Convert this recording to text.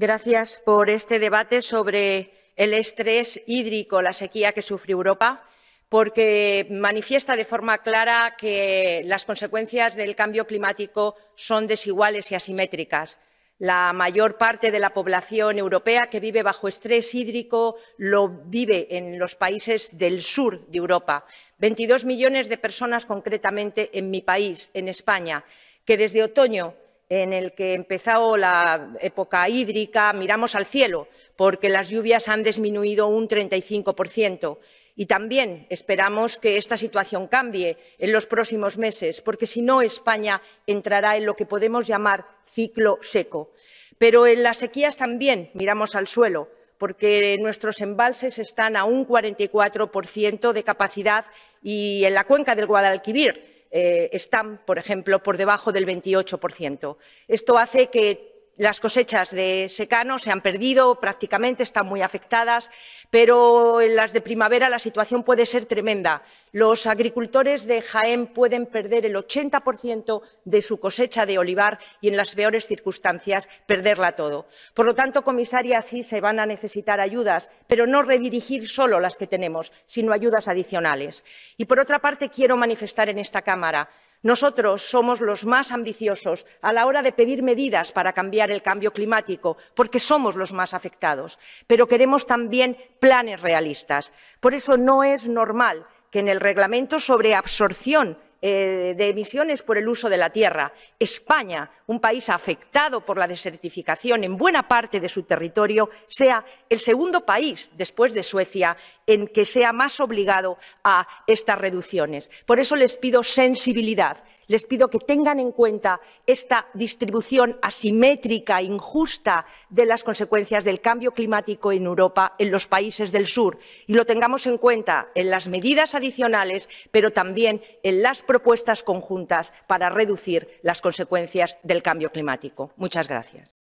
Gracias por este debate sobre el estrés hídrico, la sequía que sufre Europa, porque manifiesta de forma clara que las consecuencias del cambio climático son desiguales y asimétricas. La mayor parte de la población europea que vive bajo estrés hídrico lo vive en los países del sur de Europa. 22 millones de personas concretamente en mi país, en España, que desde otoño en el que empezó la época hídrica, miramos al cielo, porque las lluvias han disminuido un 35%. Y también esperamos que esta situación cambie en los próximos meses, porque si no, España entrará en lo que podemos llamar ciclo seco. Pero en las sequías también miramos al suelo, porque nuestros embalses están a un 44% de capacidad y en la cuenca del Guadalquivir eh, están, por ejemplo, por debajo del 28%. Esto hace que las cosechas de secano se han perdido prácticamente, están muy afectadas, pero en las de primavera la situación puede ser tremenda. Los agricultores de Jaén pueden perder el 80% de su cosecha de olivar y en las peores circunstancias perderla todo. Por lo tanto, comisaria, sí se van a necesitar ayudas, pero no redirigir solo las que tenemos, sino ayudas adicionales. Y por otra parte, quiero manifestar en esta Cámara nosotros somos los más ambiciosos a la hora de pedir medidas para cambiar el cambio climático, porque somos los más afectados, pero queremos también planes realistas. Por eso no es normal que en el reglamento sobre absorción eh, de emisiones por el uso de la tierra. España, un país afectado por la desertificación en buena parte de su territorio, sea el segundo país, después de Suecia, en que sea más obligado a estas reducciones. Por eso les pido sensibilidad les pido que tengan en cuenta esta distribución asimétrica, e injusta de las consecuencias del cambio climático en Europa, en los países del sur, y lo tengamos en cuenta en las medidas adicionales, pero también en las propuestas conjuntas para reducir las consecuencias del cambio climático. Muchas gracias.